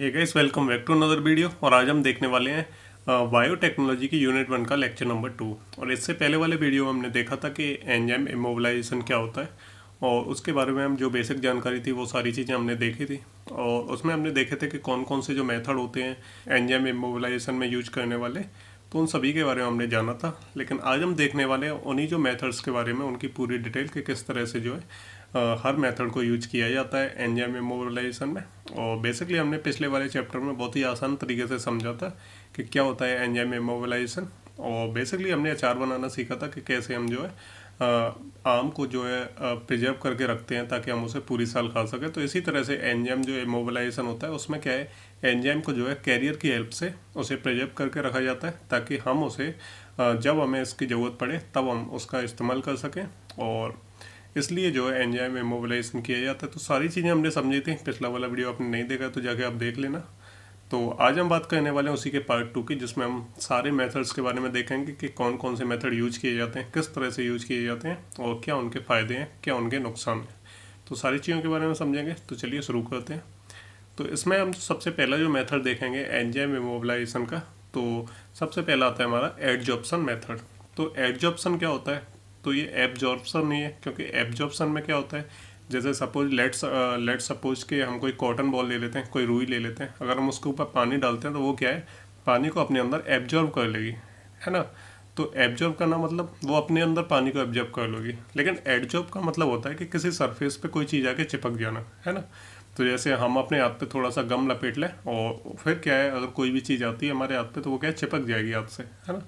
ये guys welcome back to another video और आज हम देखने वाले हैं बायोटेक्नोलॉजी की यूनिट वन का लेक्चर नंबर टू और इससे पहले वाले वीडियो में हमने देखा था कि एंजाइम इमोबलाइजेशन क्या होता है और उसके बारे में हम जो बेसिक जानकारी थी वो सारी चीज़ें हमने देखी थी और उसमें हमने देखे थे कि कौन कौन से जो मेथड होते हैं एनजेम इमोबलाइजेशन में यूज करने वाले तो उन सभी के बारे में हमने जाना था लेकिन आज हम देखने वाले हैं उन्हीं जो मेथड्स के बारे में उनकी पूरी डिटेल के किस तरह से जो है हर मेथड को यूज किया जाता है एनजीआई मेमोरलाइजेशन में और बेसिकली हमने पिछले वाले चैप्टर में बहुत ही आसान तरीके से समझा था कि क्या होता है एनजीआई मेमोबलाइजेशन और बेसिकली हमने अचार बनाना सीखा था कि कैसे हम जो है आम को जो है प्रिजर्व करके रखते हैं ताकि हम उसे पूरी साल खा सकें तो इसी तरह से एनजाइम जो इमोबलाइजेशन होता है उसमें क्या है एनजाइम को जो है कैरियर की हेल्प से उसे प्रिजर्व करके रखा जाता है ताकि हम उसे जब हमें इसकी ज़रूरत पड़े तब हम उसका इस्तेमाल कर सकें और इसलिए जो है में मोबिलाइजेशन किया जाता है तो सारी चीज़ें हमने समझी थी पिछला वाला वीडियो आपने नहीं देखा तो जाके आप देख लेना तो आज हम बात करने वाले हैं उसी के पार्ट टू की जिसमें हम सारे मेथड्स के बारे में देखेंगे कि कौन कौन से मेथड यूज किए जाते हैं किस तरह से यूज किए जाते हैं और क्या उनके फ़ायदे हैं क्या उनके नुकसान हैं तो सारी चीज़ों के बारे में समझेंगे तो चलिए शुरू करते हैं तो इसमें हम सबसे पहला जो मेथड देखेंगे एंजाइम इमोबलाइजेशन का तो सबसे पहला आता है हमारा एडजॉप्सन मेथड तो एडजॉप्सन क्या होता है तो ये एब्जॉर्बसन नहीं है क्योंकि एब्जॉर्बसन में क्या होता है जैसे सपोज लेट्स लेट सपोज कि हम कोई कॉटन बॉल ले लेते हैं कोई रुई ले लेते हैं अगर हम उसके ऊपर पानी डालते हैं तो वो क्या है पानी को अपने अंदर एब्जॉर्ब कर लेगी है ना तो एब्जॉर्ब करना मतलब वो अपने अंदर पानी को एब्जॉर्ब कर लोगी लेकिन एडजॉर्ब का मतलब होता है कि किसी सरफेस पे कोई चीज़ आके चिपक जाना है ना तो जैसे हम अपने हाथ पे थोड़ा सा गम लपेट लें और फिर क्या है अगर कोई भी चीज़ आती है हमारे हाथ पे तो वो क्या है चिपक जाएगी हाथ से है ना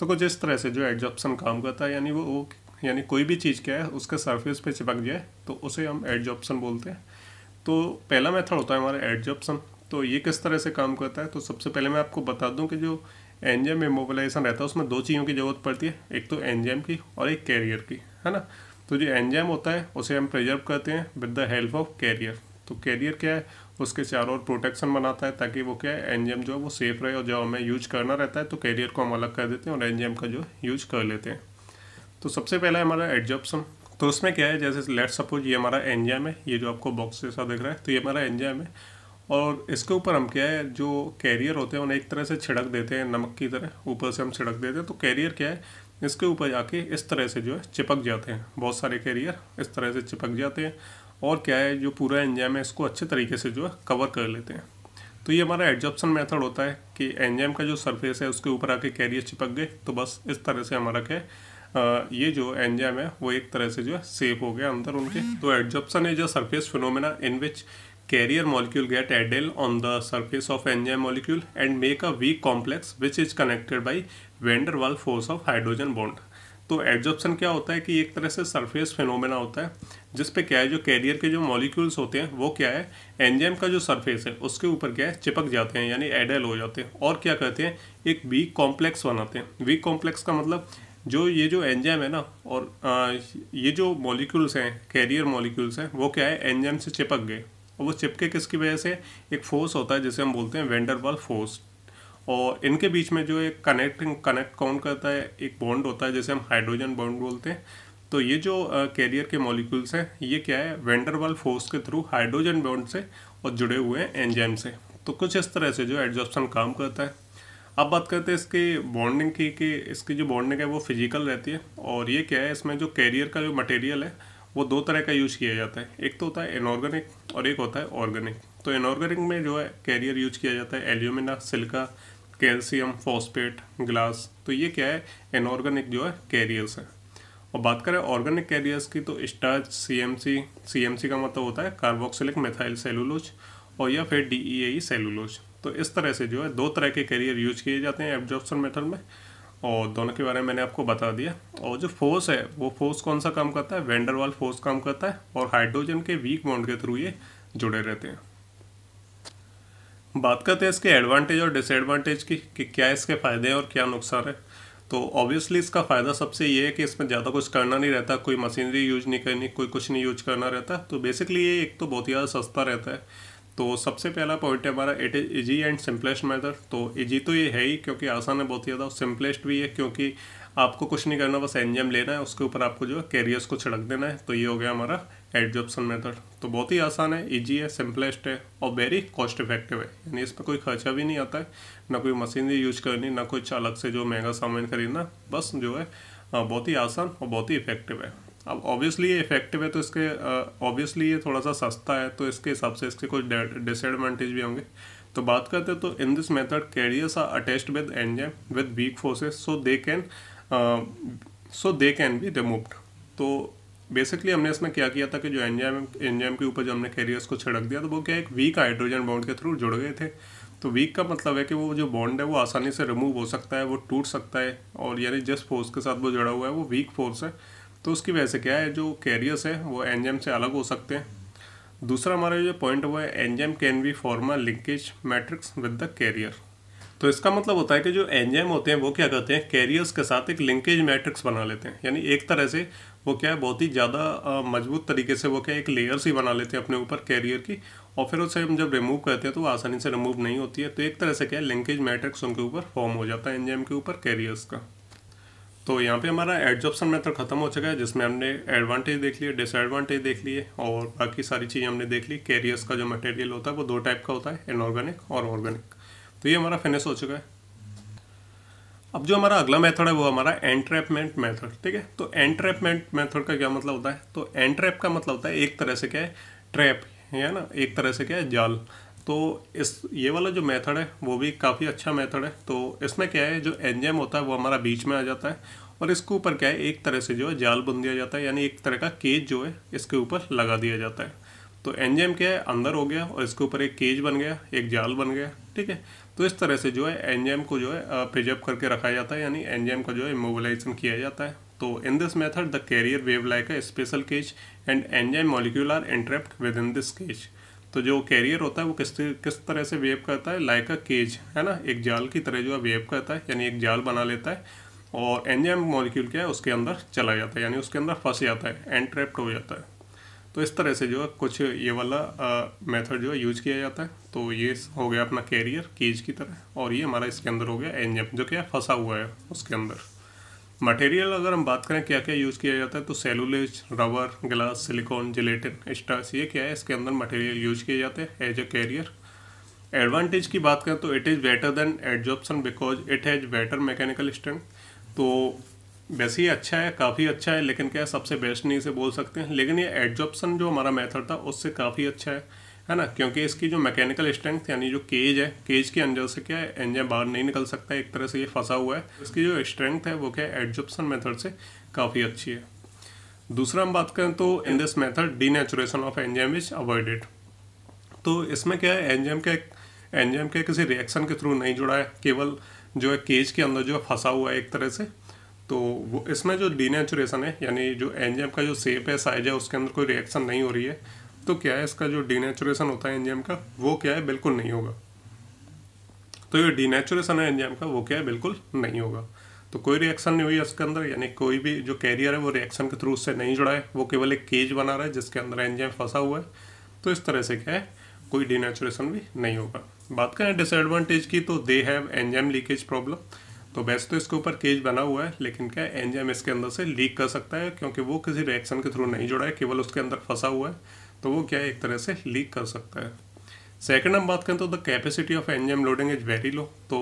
तो कुछ इस तरह से जो एडजॉर्बसन काम करता है यानी वो, वो यानी कोई भी चीज़ क्या है उसका सरफेस पे चिपक जाए तो उसे हम एडजॉप्सन बोलते हैं तो पहला मेथड होता है हमारा एडजॉप्सन तो ये किस तरह से काम करता है तो सबसे पहले मैं आपको बता दूं कि जो एंजाइम इमोबलाइजेशन रहता है उसमें दो चीज़ों की ज़रूरत पड़ती है एक तो एंजाइम की और एक कैरियर की है ना तो जो एंजाइम होता है उसे हम प्रिजर्व करते हैं with the help of carrier तो कैरियर क्या है उसके चारों ओर प्रोटेक्शन बनाता है ताकि वो क्या है एंजाइम जो है वो सेफ रहे और जो हमें यूज करना रहता है तो कैरियर को हम अलग कर देते हैं और एंजाइम का जो यूज कर लेते हैं तो सबसे पहला है हमारा एडजॉपसन तो उसमें क्या है जैसे लेट सपोज ये हमारा एंजाम है ये जो आपको बॉक्स जैसा दिख रहा है तो ये हमारा एंजाम है और इसके ऊपर हम क्या है जो कैरियर होते हैं उन्हें एक तरह से छिड़क देते हैं नमक की तरह ऊपर से हम छिड़क देते हैं तो कैरियर क्या है इसके ऊपर जाके इस तरह से जो है चिपक जाते हैं बहुत सारे कैरियर इस तरह से चिपक जाते हैं और क्या है जो पूरा एंजाम है इसको अच्छे तरीके से जो है कवर कर लेते हैं तो ये हमारा एडजॉप्सन मेथड होता है कि एंजाम का जो सरफेस है उसके ऊपर आके कैरियर चिपक गए तो बस इस तरह से हमारा क्या है ये जो एंजाम है वो एक तरह से जो है सेफ हो गया अंदर उनके हाँ। तो adsorption is a surface phenomena in which carrier molecule get added on the surface of enzyme molecule and make a weak complex which is connected by van der Waals force of hydrogen bond तो adsorption क्या होता है कि एक तरह से surface phenomena होता है जिस पे क्या है जो कैरियर के जो मॉलिक्यूल्स होते हैं वो क्या है एंजाइम का जो सरफेस है उसके ऊपर क्या है चिपक जाते हैं यानी एडेल हो जाते हैं और क्या कहते हैं एक वीक कॉम्प्लेक्स बनाते हैं वीक कॉम्प्लेक्स का मतलब जो ये जो एंजाइम है ना और आ, ये जो मॉलिक्यूल्स हैं कैरियर मॉलिक्यूल्स हैं वो क्या है एंजाइम से चिपक गए और वो चिपके किसकी वजह से एक फोर्स होता है जिसे हम बोलते हैं वेंडरवाल फोर्स और इनके बीच में जो एक कनेक्टिंग कनेक्ट कौन करता है एक बॉन्ड होता है जैसे हम हाइड्रोजन बॉन्ड बोलते हैं तो ये जो कैरियर के मॉलिक्यूल्स हैं ये क्या है वेंडरवाल फोर्स के थ्रू हाइड्रोजन बॉन्ड से और जुड़े हुए हैं एंजाइम से तो कुछ इस तरह से जो एडजॉप्शन काम करता है अब बात करते हैं इसकी बॉन्डिंग की कि इसकी जो बॉन्डिंग है वो फिजिकल रहती है और ये क्या है इसमें जो कैरियर का जो मटेरियल है वो दो तरह का यूज किया जाता है एक तो होता है इनऑर्गेनिक और एक होता है ऑर्गेनिक तो इनऑर्गेनिक में जो है कैरियर यूज किया जाता है alumina silica calcium phosphate glass तो ये क्या है इनऑर्गेनिक जो है कैरियर्स है और बात करें ऑर्गेनिक कैरियर्स की तो स्टार्च सीएमसी सीएमसी का मतलब होता है कार्बोक्सिलिक मेथाइल सेलुलोज और या फिर डी ई सेलुलोज तो इस तरह से जो है दो तरह के कैरियर यूज किए जाते हैं एब्जॉर्प्शन मेथड में और दोनों के बारे में मैंने आपको बता दिया और जो फोर्स है वो फोर्स कौन सा काम करता है वेंडरवाल फोर्स काम करता है और हाइड्रोजन के वीक बॉन्ड के थ्रू ये जुड़े रहते हैं बात करते हैं इसके एडवांटेज और डिसएडवांटेज की कि क्या इसके फ़ायदे हैं और क्या नुकसान है तो ऑब्वियसली इसका फ़ायदा सबसे ये है कि इसमें ज़्यादा कुछ करना नहीं रहता कोई मशीनरी यूज नहीं करनी कोई कुछ नहीं यूज करना रहता तो बेसिकली ये एक तो बहुत ही ज़्यादा सस्ता रहता है तो सबसे पहला पॉइंट है हमारा it is easy and simplest method तो इजी तो ये है ही क्योंकि आसान है बहुत ही ज़्यादा सिंपलेस्ट भी है क्योंकि आपको कुछ नहीं करना बस एनजीएम लेना है उसके ऊपर आपको जो है कैरियर्स को छिड़क देना है तो ये हो गया हमारा एडजॉप्शन मेथड तो बहुत ही आसान है इजी है सिंपलेस्ट है और वेरी कॉस्ट इफेक्टिव है यानी इसमें कोई खर्चा भी नहीं आता है ना कोई मशीनरी यूज करनी ना कुछ अलग से जो महंगा सामान खरीदना बस जो है बहुत ही आसान और बहुत ही इफेक्टिव है अब ऑब्वियसली ये इफेक्टिव है तो इसके ऑब्वियसली ये थोड़ा सा सस्ता है तो इसके हिसाब से इसके कुछ डिसएडवांटेज भी होंगे तो बात करते हैं तो in this method carriers are attached with enzyme with weak forces so they can so they can be removed तो बेसिकली हमने इसमें क्या किया था कि जो एंजाइम एंजाइम के ऊपर जो हमने कैरियर्स को छिड़क दिया तो वो क्या एक वीक हाइड्रोजन बॉन्ड के थ्रू जुड़ गए थे तो वीक का मतलब है कि वो जो बॉन्ड है वो आसानी से रिमूव हो सकता है वो टूट सकता है और यानी जिस फोर्स के साथ वो जुड़ा हुआ है वो वीक फोर्स है तो उसकी वजह से क्या है जो कैरियर्स है वो एंजाइम से अलग हो सकते हैं दूसरा हमारा जो पॉइंट वो है enzyme can be form a linkage matrix with the carrier तो इसका मतलब होता है कि जो एंजाइम होते हैं वो क्या करते हैं कैरियर्स के साथ एक लिंकेज मैट्रिक्स बना लेते हैं यानी एक तरह से वो क्या है बहुत ही ज़्यादा मजबूत तरीके से वो क्या एक लेयर्स ही बना लेते हैं अपने ऊपर कैरियर की और फिर उसे हम जब रिमूव करते हैं तो वो आसानी से रिमूव नहीं होती है तो एक तरह से क्या है लिंकेज मैट्रिक्स उनके ऊपर फॉर्म हो जाता है एंजाइम के ऊपर कैरियर्स का तो यहाँ पे हमारा एडजॉप्सन मेथड ख़त्म हो चुका है जिसमें हमने एडवांटेज देख लिए डिसएडवांटेज देख लिए और बाकी सारी चीज़ें हमने देख ली कैरियर्स का जो मटेरियल होता है वो दो टाइप का होता है इनऑर्गेनिक और ऑर्गेनिक तो ये हमारा फिनिश हो चुका है अब जो हमारा अगला मेथड है वो हमारा एंट्रैपमेंट मेथड ठीक है तो एंट्रैपमेंट मेथड का क्या मतलब होता है तो एंट्रैप का मतलब होता है एक तरह से क्या है ट्रैप है ना एक तरह से क्या है जाल तो इस ये वाला जो मेथड है वो भी काफ़ी अच्छा मेथड है तो इसमें क्या है जो एंजाइम होता है वो हमारा बीच में आ जाता है और इसके ऊपर क्या है एक तरह से जो है जाल बुन दिया जाता है यानी एक तरह का केज जो है इसके ऊपर लगा दिया जाता है तो एंजाइम क्या है अंदर हो गया और इसके ऊपर एक केज बन गया एक जाल बन गया ठीक है तो इस तरह से जो है एंजाइम को जो है प्रिजर्व करके रखा जाता है यानी एंजाइम का जो है इमोबलाइजेशन किया जाता है तो in this method the carrier weave like a special cage and enzyme molecule are entrapped within this cage तो जो कैरियर होता है वो किस किस तरह से वेव करता है लाइक अ केज है ना एक जाल की तरह जो है वेव करता है यानी एक जाल बना लेता है और एंजाइम मॉलिक्यूल क्या है उसके अंदर चला जाता है यानी उसके अंदर फंस जाता है एंट्रेप्ट हो जाता है तो इस तरह से जो है कुछ ये वाला मेथड जो है यूज किया जाता है तो ये हो गया अपना कैरियर केज की तरह और ये हमारा इसके अंदर हो गया एंजाइम जो क्या फंसा हुआ है उसके अंदर मटेरियल अगर हम बात करें क्या क्या यूज़ किया जाता है तो cellulose rubber glass silicon gelatin starch ये क्या है इसके अंदर मटेरियल यूज किए जाते हैं एज अ कैरियर एडवांटेज की बात करें तो it is better than adsorption because it has better mechanical strength तो वैसे ही अच्छा है काफ़ी अच्छा है लेकिन क्या है सबसे बेस्ट नहीं से बोल सकते हैं लेकिन ये एडजॉप्सन जो हमारा मेथड था उससे काफ़ी अच्छा है है ना क्योंकि इसकी जो मैकेनिकल स्ट्रेंथ यानी जो केज है केज के अंदर से क्या है इंजन बाहर नहीं निकल सकता एक तरह से ये फंसा हुआ है इसकी जो स्ट्रेंथ है वो क्या है एडजप्सन मेथड से काफ़ी अच्छी है दूसरा हम बात करें तो in this method denaturation of enzyme is avoided तो इसमें क्या है एंजाइम का एंजाइम के किसी रिएक्शन के थ्रू नहीं जुड़ा है केवल जो है केज के अंदर जो है फंसा हुआ है एक तरह से तो वो इसमें जो डी है यानी जो एंजाइम का जो सेप है साइज है उसके अंदर कोई रिएक्शन नहीं हो रही है तो क्या है इसका जो डीनेचुरेशन होता है एंजाइम का वो क्या है बिल्कुल नहीं होगा तो ये डीनेचुरेशन है एंजाइम का वो क्या है बिल्कुल नहीं होगा तो कोई रिएक्शन नहीं हुई इसके अंदर यानी कोई भी जो कैरियर है वो रिएक्शन के थ्रू उससे नहीं जुड़ा है वो केवल एक केज बना रहा है जिसके अंदर एंजाइम फंसा हुआ है तो इस तरह से क्या है कोई डिनेचुरेशन भी नहीं होगा बात करें डिसएडवांटेज की तो they have enzyme leakage problem तो वैसे तो इसके ऊपर केज बना हुआ है लेकिन क्या एंजाइम इसके अंदर से लीक कर सकता है क्योंकि वो किसी रिएक्शन के थ्रू नहीं जुड़ा है केवल उसके अंदर फंसा हुआ है तो वो क्या एक तरह से लीक कर सकता है सेकेंड हम बात करें तो the capacity of enzyme loading is very low तो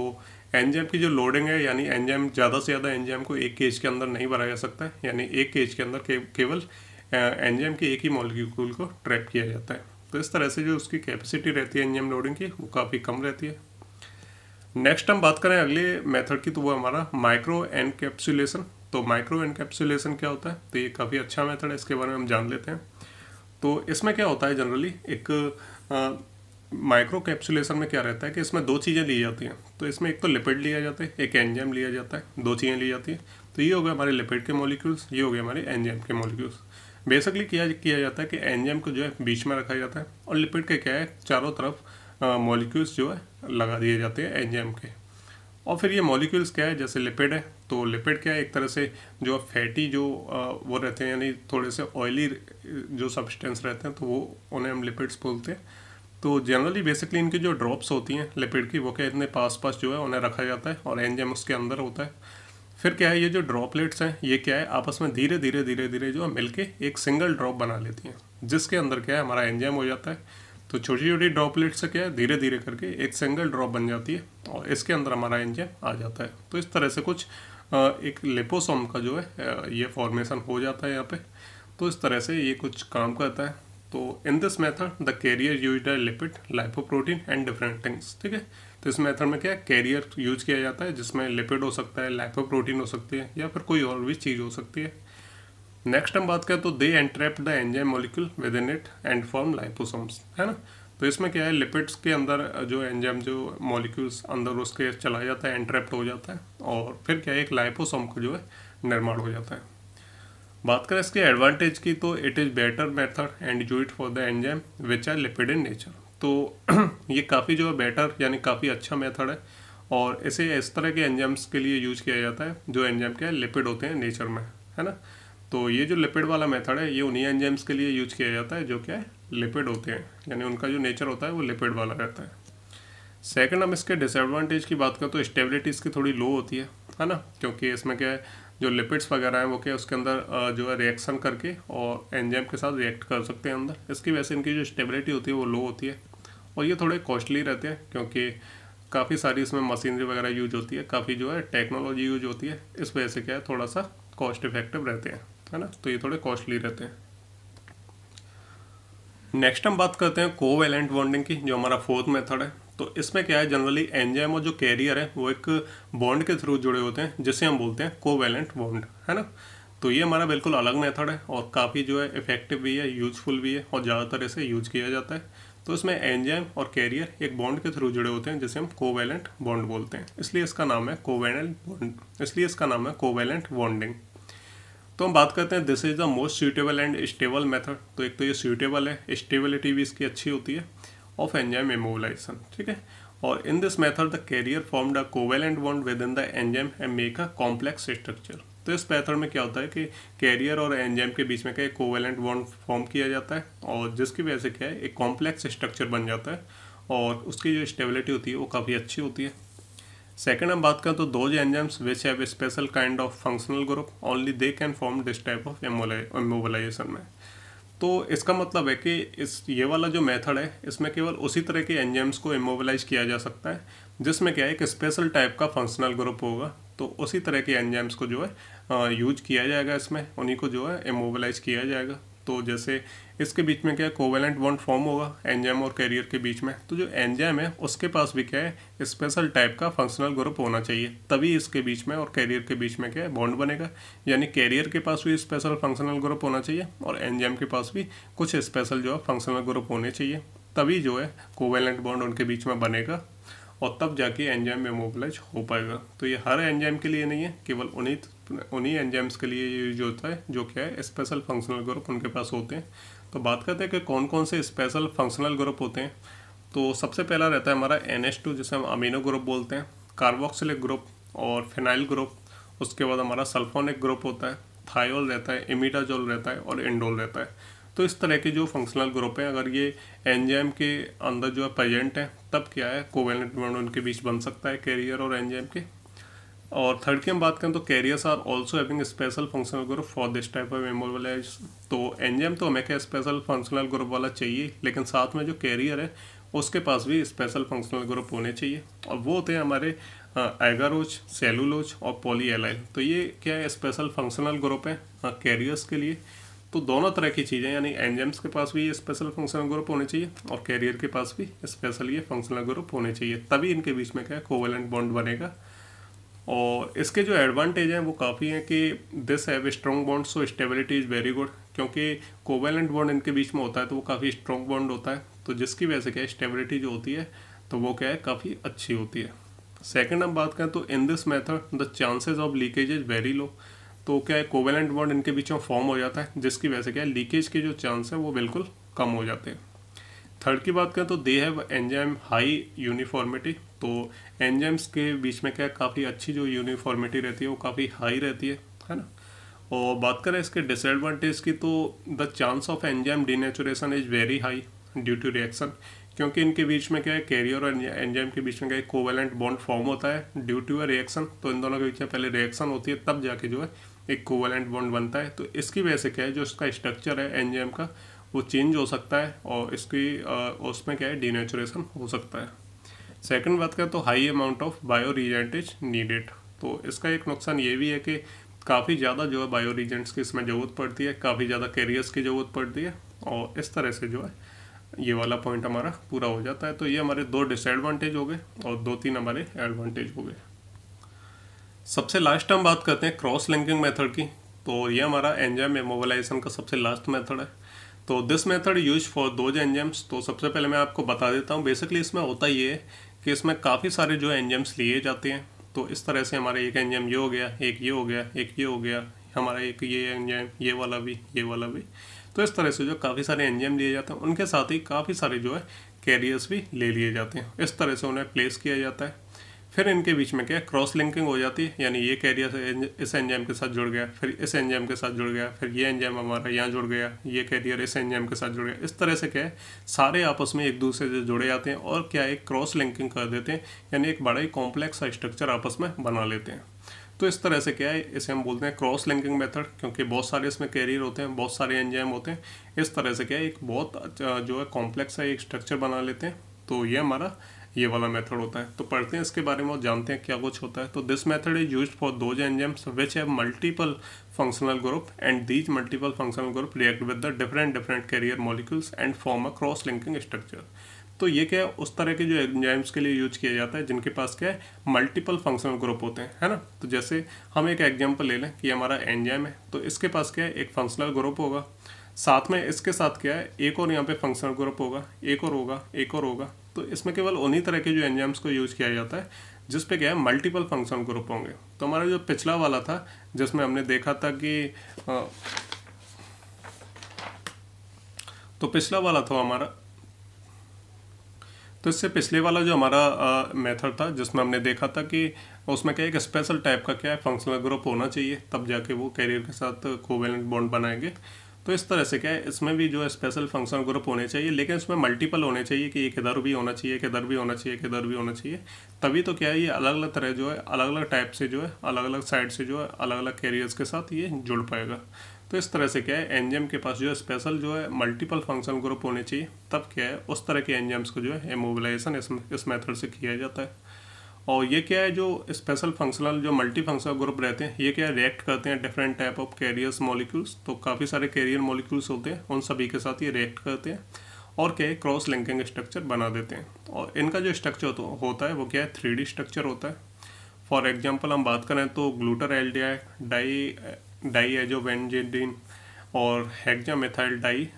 एनजाइम की जो लोडिंग है यानी एनजाइम ज़्यादा से ज़्यादा एनजाइम को एक केज के अंदर नहीं भरा जा सकता है यानी एक केज के अंदर के, केवल एनजाइम के एक ही मॉलिक्यूल को ट्रैप किया जाता है तो इस तरह से जो उसकी कैपेसिटी रहती है एनजाइम लोडिंग की वो काफ़ी कम रहती है नेक्स्ट हम बात करें अगले मेथड की तो वो हमारा माइक्रो एनकैप्सुलेशन तो माइक्रो एनकैप्सुलेशन क्या होता है तो ये काफ़ी अच्छा मेथड है इसके बारे में हम जान लेते हैं तो इसमें क्या होता है जनरली एक माइक्रो कैप्सुलेशन में क्या रहता है कि इसमें दो चीज़ें ली जाती हैं तो इसमें एक तो लिपिड लिया जाता है एक एंजाइम लिया जाता है दो चीज़ें ली जाती हैं तो ये हो गए हमारे लिपिड के मॉलिक्यूल्स ये हो गए हमारे एंजाइम के मॉलिक्यूल्स बेसिकली किया किया जाता है कि एंजाइम को जो है बीच में रखा जाता है और लिपिड के क्या है चारों तरफ मॉलिक्यूल्स जो है लगा दिए जाते हैं एंजाइम के और फिर ये मॉलिक्यूल्स क्या है जैसे लिपिड है तो लिपिड क्या है एक तरह से जो फैटी जो वो रहते हैं यानी थोड़े से ऑयली जो सब्सटेंस रहते हैं तो वो उन्हें हम लिपिड्स बोलते हैं तो जनरली बेसिकली इनकी जो ड्रॉप्स होती हैं लिपिड की वो क्या इतने पास पास जो है उन्हें रखा जाता है और एनजेम उसके अंदर होता है फिर क्या है ये जो ड्रॉपलेट्स हैं ये क्या है आपस में धीरे धीरे धीरे धीरे जो है मिल के एक सिंगल ड्रॉप बना लेती हैं जिसके अंदर क्या है हमारा एनजेम हो जाता है तो छोटी छोटी ड्रॉपलेट्स से क्या है धीरे धीरे करके एक सिंगल ड्रॉप बन जाती है और इसके अंदर हमारा एनजेम आ जाता है तो इस तरह से कुछ एक लेपोसोम का जो है ये फॉर्मेशन हो जाता है यहाँ पे तो इस तरह से ये कुछ काम करता है तो in this method the carrier use lipid lipoprotein and different things ठीक है तो इस मेथड में क्या है कैरियर यूज किया जाता है जिसमें लिपिड हो सकता है लाइपोप्रोटीन हो सकती है या फिर कोई और भी चीज़ हो सकती है नेक्स्ट हम बात करें तो they entrap the enzyme molecule within it and form liposomes है ना तो इसमें क्या है लिपिड्स के अंदर जो एंजाइम जो मॉलिक्यूल्स अंदर उसके चला जाता है एंट्रेप्ट हो जाता है और फिर क्या है एक लाइपोसोम का जो है निर्माण हो जाता है बात करें इसके एडवांटेज की तो it is better method and do it for the enzyme which are lipid in nature तो ये काफ़ी जो है बेटर यानी काफ़ी अच्छा मेथड है और इसे इस तरह के एंजाइम्स के लिए यूज किया जाता है जो एंजाइम क्या है लिपिड होते हैं नेचर में है ना तो ये जो लिपिड वाला मेथड है ये उन्हीं एंजाइम्स के लिए यूज किया जाता है जो क्या है लिपिड होते हैं यानी उनका जो नेचर होता है वो लिपिड वाला रहता है सेकंड हम इसके डिसएडवांटेज की बात करें तो स्टेबिलिटी इसकी थोड़ी लो होती है है ना क्योंकि इसमें क्या है जो लिपिड्स वगैरह हैं वो क्या उसके अंदर जो है रिएक्शन करके और एंजाइम के साथ रिएक्ट कर सकते हैं अंदर इसकी वजह से इनकी जो स्टेबिलिटी होती है वो लो होती है और ये थोड़े कॉस्टली रहते हैं क्योंकि काफ़ी सारी इसमें मशीनरी वगैरह यूज होती है काफ़ी जो है टेक्नोलॉजी यूज होती है इस वजह से क्या है थोड़ा सा कॉस्ट इफेक्टिव रहते हैं है ना तो ये थोड़े कॉस्टली रहते हैं नेक्स्ट हम बात करते हैं कोवेलेंट बॉन्डिंग की जो हमारा फोर्थ मेथड है तो इसमें क्या है जनरली एंजाइम और जो कैरियर है वो एक बॉन्ड के थ्रू जुड़े होते हैं जिसे हम बोलते हैं कोवेलेंट बॉन्ड है ना तो ये हमारा बिल्कुल अलग मेथड है और काफ़ी जो है इफेक्टिव भी है यूजफुल भी है और ज़्यादातर इसे यूज किया जाता है तो इसमें एंजाइम और कैरियर एक बॉन्ड के थ्रू जुड़े होते हैं जिसे हम कोवेलेंट बॉन्ड बोलते हैं इसलिए इसका नाम है कोवेलेंट बॉन्ड इसलिए इसका नाम है कोवेलेंट बॉन्डिंग तो हम बात करते हैं this is the most suitable and stable method तो एक तो ये सूटेबल है स्टेबिलिटी भी इसकी अच्छी होती है ऑफ एंजाइम इमोबलाइजेशन ठीक है और in this method the carrier form the covalent bond within the enzyme and make a complex structure तो इस मेथड में क्या होता है कि कैरियर और एंजाइम के बीच में क्या कोवेलेंट बॉन्ड फॉर्म किया जाता है और जिसकी वजह से क्या है एक कॉम्प्लेक्स स्ट्रक्चर बन जाता है और उसकी जो स्टेबिलिटी होती है वो काफ़ी अच्छी होती है सेकेंड हम बात करें तो those enzymes which have special kind of functional group only they can form this type of immobilization में तो इसका मतलब है कि इस ये वाला जो मेथड है इसमें केवल उसी तरह के एंजाम्स को इमोबलाइज किया जा सकता है जिसमें क्या है एक स्पेशल टाइप का फंक्शनल ग्रुप होगा तो उसी तरह के एंजाम्स को जो है यूज किया जाएगा इसमें उन्हीं को जो है इमोबलाइज किया जाएगा तो जैसे इसके बीच में क्या है कोवेलेंट बॉन्ड फॉर्म होगा एंजाइम और कैरियर के बीच में तो जो एंजाइम है उसके पास भी क्या है स्पेशल टाइप का फंक्शनल ग्रुप होना चाहिए तभी इसके बीच में और कैरियर के बीच में क्या है बॉन्ड बनेगा यानी कैरियर के पास भी स्पेशल फंक्शनल ग्रुप होना चाहिए और एंजाइम के पास भी कुछ स्पेशल जो है फंक्शनल ग्रुप होने चाहिए तभी जो है कोवेलेंट बॉन्ड उनके बीच में बनेगा और तब जाके एंजाइम में मोबिलाइज हो पाएगा तो ये हर एंजाइम के लिए नहीं है केवल उन्हीं उन्हीं एंजाइम्स के लिए ये यूज होता है जो क्या है स्पेशल फंक्शनल ग्रुप उनके पास होते हैं तो बात करते हैं कि कौन कौन से स्पेशल फंक्शनल ग्रुप होते हैं तो सबसे पहला रहता है हमारा एन जिसे हम अमीनो ग्रुप बोलते हैं कार्बोक्सिलिक ग्रुप और फिनाइल ग्रुप उसके बाद हमारा सल्फोनिक ग्रुप होता है थायोल रहता है इमिटाजोल रहता है और इंडोल रहता है तो इस तरह के जो फंक्शनल ग्रुप हैं अगर ये एंजाइम के अंदर जो है प्रेजेंट है तब क्या है कोवेलेंट बॉन्ड उनके बीच बन सकता है कैरियर और एंजाइम के और थर्ड की हम बात करें तो carriers are also having special functional group for this type of immobilize तो एनजीएम तो हमें क्या स्पेशल फंक्शनल ग्रुप वाला चाहिए लेकिन साथ में जो कैरियर है उसके पास भी स्पेशल फंक्शनल ग्रुप होने चाहिए और वो होते हैं हमारे एगारोच सेलुलोच और पॉली एलाइल तो ये क्या है स्पेशल फंक्शनल ग्रुप है कैरियर्स के लिए तो दोनों तरह की चीज़ें यानी एनजेम्स के पास भी ये स्पेशल फंक्शनल ग्रुप होने चाहिए और कैरियर के पास भी स्पेशल ये फंक्शनल ग्रुप होने चाहिए तभी इनके बीच में क्या है कोवेलेंट बॉन्ड बनेगा और इसके जो एडवांटेज हैं वो काफ़ी हैं कि this have strong bond so stability is very good क्योंकि कोवेलेंट बॉन्ड इनके बीच में होता है तो वो काफ़ी स्ट्रॉन्ग बॉन्ड होता है तो जिसकी वजह से क्या है स्टेबिलिटी जो होती है तो वो क्या है काफ़ी अच्छी होती है सेकेंड हम बात करें तो in this method the chances of leakage is very low तो क्या है कोवेलेंट बॉन्ड इनके बीच में फॉर्म हो जाता है जिसकी वजह से क्या है लीकेज के जो चांस हैं वो बिल्कुल कम हो जाते हैं थर्ड की बात करें तो they have enzyme high uniformity तो एंजाइम्स के बीच में क्या है काफ़ी अच्छी जो यूनिफॉर्मिटी रहती है वो काफ़ी हाई रहती है है ना और बात करें इसके डिसएडवांटेज की तो the chance of enzyme denaturation is very high due to reaction क्योंकि इनके बीच में क्या है कैरियर और एंजाइम के बीच में क्या है कोवेलेंट बॉन्ड फॉर्म होता है ड्यू टू अ रिएक्शन तो इन दोनों के बीच में पहले रिएक्शन होती है तब जाके जो है एक कोवेलेंट बॉन्ड बनता है तो इसकी वजह से क्या है जो इसका स्ट्रक्चर है एंजाइम का वो चेंज हो सकता है और इसकी उसमें क्या है डीनेचुरेशन हो सकता है सेकंड बात करें तो high amount of bio reagents needed तो इसका एक नुकसान ये भी है कि काफ़ी ज़्यादा जो है बायो रिजेंट्स की इसमें ज़रूरत पड़ती है काफ़ी ज़्यादा कैरियर्स की ज़रूरत पड़ती है और इस तरह से जो है ये वाला पॉइंट हमारा पूरा हो जाता है तो ये हमारे दो डिसएडवांटेज हो गए और दो तीन हमारे एडवांटेज हो गए सबसे लास्ट हम बात करते हैं क्रॉस लिंकिंग मेथड की तो ये हमारा एंजाइम मोबालाइजेशन का सबसे लास्ट मेथड है तो this method use for those enzymes तो सबसे पहले मैं आपको बता देता हूँ बेसिकली इसमें होता ये है कि इसमें काफ़ी सारे जो एनजेम्स लिए जाते हैं तो इस तरह से हमारा एक एनजेम ये हो गया एक ये हो गया एक ये हो गया हमारा एक ये एनजेम ये वाला भी ये वाला भी तो इस तरह से जो काफ़ी सारे एनजेम लिए जाते हैं उनके साथ ही काफ़ी सारे जो है कैरियर्स भी ले लिए जाते हैं इस तरह से उन्हें प्लेस किया जाता है फिर इनके बीच में क्या क्रॉस लिंकिंग हो जाती है यानी ये कैरियर इस एंजाइम के साथ जुड़ गया फिर इस एंजाइम के साथ जुड़ गया फिर ये एंजाइम हमारा यहाँ जुड़ गया ये कैरियर इस एंजाइम के साथ जुड़ गया इस तरह से क्या है सारे आपस में एक दूसरे से जुड़े जाते हैं और क्या एक क्रॉस लिंकिंग कर देते हैं यानी एक बड़ा ही कॉम्प्लेक्स स्ट्रक्चर आपस में बना लेते हैं तो इस तरह से क्या है इसे हम बोलते हैं क्रॉस लिंकिंग मेथड क्योंकि बहुत सारे इसमें कैरियर होते हैं बहुत सारे एंजाइम होते हैं इस तरह से क्या है एक बहुत जो है कॉम्प्लेक्स है एक स्ट्रक्चर बना लेते हैं तो ये हमारा ये वाला मेथड होता है तो पढ़ते हैं इसके बारे में और जानते हैं क्या कुछ होता है तो this method is use for those enzymes which have multiple functional group and these multiple functional group react with the different different carrier molecules and form a cross linking structure तो ये क्या है उस तरह के जो एंजाइम्स के लिए यूज किया जाता है जिनके पास क्या है मल्टीपल फंक्शनल ग्रुप होते हैं है ना तो जैसे हम एक एग्जांपल ले लें कि हमारा एंजाइम है तो इसके पास क्या है एक फंक्शनल ग्रुप होगा साथ में इसके साथ क्या है एक और यहाँ पे फंक्शनल ग्रुप होगा एक और होगा एक और होगा तो इसमें केवल उन्हीं तरह के जो एंजाम्स को यूज़ किया जाता है जिस पे क्या है मल्टीपल फंक्शन ग्रुप होंगे तो हमारा जो पिछला वाला था जिसमें हमने देखा था कि तो पिछला वाला था हमारा तो इससे पिछले वाला जो हमारा मेथड था जिसमें हमने देखा था कि उसमें क्या एक स्पेशल टाइप का क्या है फंक्शनल ग्रुप होना चाहिए तब जाके वो कैरियर के साथ कोवेलेंट बॉन्ड बनाएंगे तो इस तरह से क्या है इसमें भी जो है स्पेशल फंक्शन ग्रुप होने चाहिए लेकिन इसमें मल्टीपल होने चाहिए कि एक इधर भी होना चाहिए एक इधर भी होना चाहिए एक इधर भी होना चाहिए तभी तो क्या है ये अलग अलग तरह जो है अलग अलग टाइप से जो है अलग अलग साइड से जो है अलग अलग कैरियर्स के साथ ये जुड़ पाएगा तो इस तरह से क्या है एनजीएम के पास जो है स्पेशल जो है मल्टीपल फंक्शन ग्रुप होने चाहिए तब क्या है उस तरह के एनजीएम्स को जो है इमोबिलाइजेशन इस इस मेथड से किया जाता है और ये क्या है जो स्पेशल फंक्शनल जो मल्टी फंक्शनल ग्रुप रहते हैं ये क्या रिएक्ट करते हैं different type of carriers molecules तो काफ़ी सारे कैरियर मॉलिक्यूल्स होते हैं उन सभी के साथ ये रिएक्ट करते हैं और क्या है क्रॉस लिंकिंग स्ट्रक्चर बना देते हैं और इनका जो स्ट्रक्चर तो होता है वो क्या है थ्री स्ट्रक्चर होता है फॉर एग्जाम्पल हम बात करें तो ग्लूटर एल डी आई डाई डाई और और हेक्जामेथाइल डाई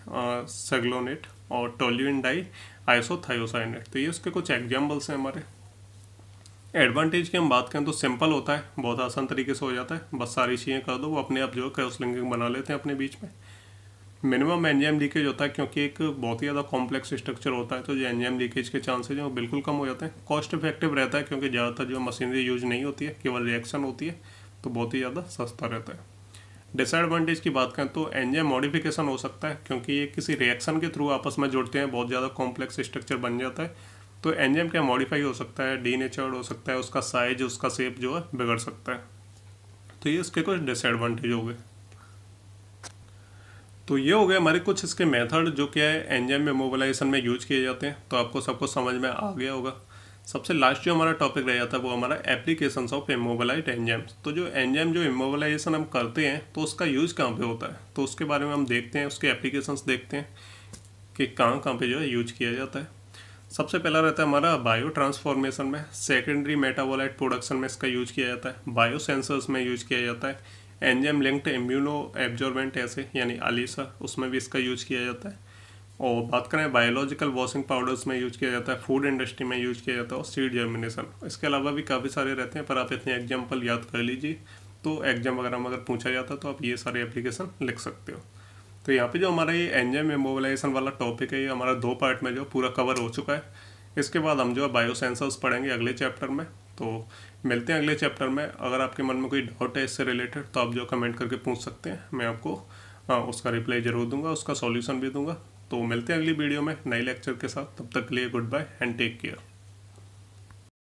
सेग्लोनेट और टोल्यून डाई आइसोथायोसाइनेट तो ये उसके कुछ एग्जाम्पल्स हैं हमारे एडवांटेज की हम बात करें तो सिंपल होता है बहुत आसान तरीके से हो जाता है बस सारी चीज़ें कर दो वो अपने आप जो है क्रॉस लिंकिंग बना लेते हैं अपने बीच में मिनिमम एनजाइम लीकेज होता है क्योंकि एक बहुत ही ज़्यादा कॉम्प्लेक्स स्ट्रक्चर होता है तो जो एनजाइम लीकेज के चांसेज हैं वो बिल्कुल कम हो जाते हैं कॉस्ट इफेक्टिव रहता है क्योंकि ज़्यादातर जो मशीनरी यूज नहीं होती है केवल रिएक्शन होती है तो बहुत ही ज़्यादा सस्ता रहता है डिसएडवांटेज की बात करें तो एनजाइम मॉडिफिकेशन हो सकता है क्योंकि ये किसी रिएक्शन के थ्रू आपस में जुड़ते हैं बहुत ज़्यादा कॉम्प्लेक्स स्ट्रक्चर बन जाता है तो एंजाइम क्या मॉडिफाई हो सकता है डी हो सकता है उसका साइज उसका सेप जो है बिगड़ सकता है तो ये इसके कुछ डिसएडवांटेज हो गए तो ये हो गए हमारे कुछ इसके मेथड जो क्या है एंजाइम में मोबिलाइजेशन में यूज किए जाते हैं तो आपको सबको समझ में आ गया होगा सबसे लास्ट जो हमारा टॉपिक रह जाता है वो हमारा एप्लीकेशन ऑफ इमोबलाइट एंजाइम्स तो जो एंजाइम जो इमोबलाइजेशन हम करते हैं तो उसका यूज कहाँ पे होता है तो उसके बारे में हम देखते हैं उसके एप्लीकेशंस देखते हैं कि कहाँ कहाँ पे जो है यूज किया जाता है सबसे पहला रहता है हमारा बायो ट्रांसफॉर्मेशन में सेकेंडरी मेटाबोलाइट प्रोडक्शन में इसका यूज किया जाता है बायो सेंसर्स में यूज किया जाता है एंजाइम लिंक्ड इम्यूनो एब्जॉर्बेंट ऐसे यानी अलीसा उसमें भी इसका यूज किया जाता है और बात करें बायोलॉजिकल वॉशिंग पाउडर्स में यूज किया जाता है फूड इंडस्ट्री में यूज किया जाता है और सीड जर्मिनेशन इसके अलावा भी काफ़ी सारे रहते हैं पर आप इतने एग्जाम्पल याद कर लीजिए तो एग्जाम वगैरह में अगर पूछा जाता है तो आप ये सारे एप्लीकेशन लिख सकते हो तो यहाँ पे जो हमारा ये में इमोबलाइजेशन वाला टॉपिक है ये हमारा दो पार्ट में जो पूरा कवर हो चुका है इसके बाद हम जो है बायोसेंसर्स पढ़ेंगे अगले चैप्टर में तो मिलते हैं अगले चैप्टर में अगर आपके मन में कोई डाउट है इससे रिलेटेड तो आप जो कमेंट करके पूछ सकते हैं मैं आपको आ, हाँ, उसका रिप्लाई जरूर दूंगा उसका सॉल्यूशन भी दूंगा तो मिलते हैं अगली वीडियो में नए लेक्चर के साथ तब तक के लिए good bye and take care